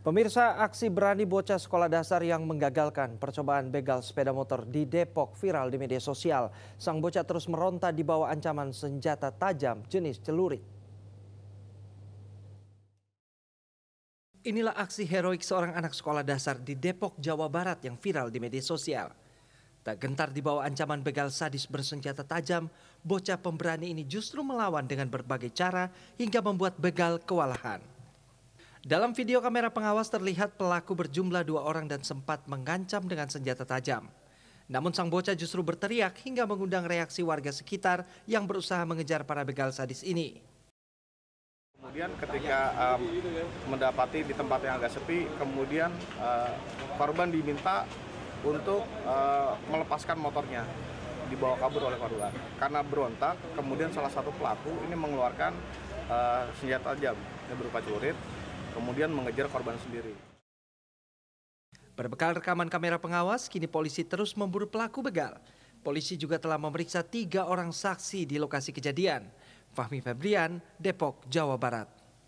Pemirsa, aksi berani bocah sekolah dasar yang menggagalkan percobaan begal sepeda motor di Depok viral di media sosial. Sang bocah terus meronta di bawah ancaman senjata tajam jenis celurit. Inilah aksi heroik seorang anak sekolah dasar di Depok, Jawa Barat yang viral di media sosial. Tak gentar di bawah ancaman begal sadis bersenjata tajam, bocah pemberani ini justru melawan dengan berbagai cara hingga membuat begal kewalahan. Dalam video kamera pengawas terlihat pelaku berjumlah dua orang dan sempat mengancam dengan senjata tajam. Namun sang bocah justru berteriak hingga mengundang reaksi warga sekitar yang berusaha mengejar para begal sadis ini. Kemudian ketika um, mendapati di tempat yang agak sepi, kemudian uh, korban diminta untuk uh, melepaskan motornya dibawa kabur oleh korban. Karena berontak, kemudian salah satu pelaku ini mengeluarkan uh, senjata tajam berupa curit kemudian mengejar korban sendiri. Berbekal rekaman kamera pengawas, kini polisi terus memburu pelaku begal. Polisi juga telah memeriksa tiga orang saksi di lokasi kejadian. Fahmi Febrian, Depok, Jawa Barat.